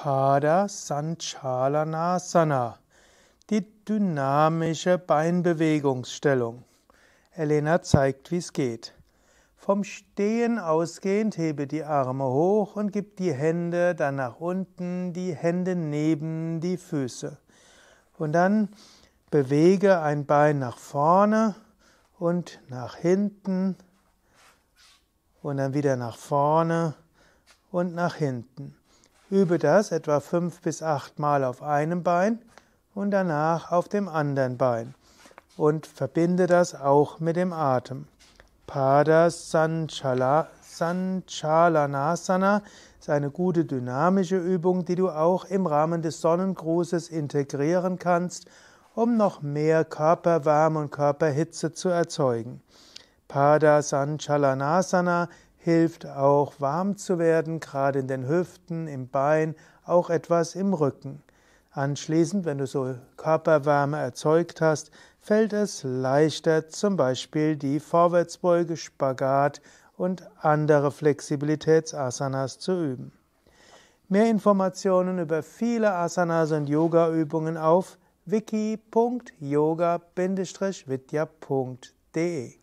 Pada Sanchalanasana, die dynamische Beinbewegungsstellung. Elena zeigt, wie es geht. Vom Stehen ausgehend hebe die Arme hoch und gib die Hände dann nach unten, die Hände neben die Füße. Und dann bewege ein Bein nach vorne und nach hinten und dann wieder nach vorne und nach hinten. Übe das etwa fünf bis acht Mal auf einem Bein und danach auf dem anderen Bein und verbinde das auch mit dem Atem. Pada Sanchala, Sanchalanasana ist eine gute dynamische Übung, die du auch im Rahmen des Sonnengrußes integrieren kannst, um noch mehr Körperwärme und Körperhitze zu erzeugen. Pada Sanchalanasana hilft auch warm zu werden, gerade in den Hüften, im Bein, auch etwas im Rücken. Anschließend, wenn du so Körperwärme erzeugt hast, fällt es leichter, zum Beispiel die Vorwärtsbeuge, Spagat und andere Flexibilitätsasanas zu üben. Mehr Informationen über viele Asanas und Yoga-Übungen auf wiki.yoga-vidya.de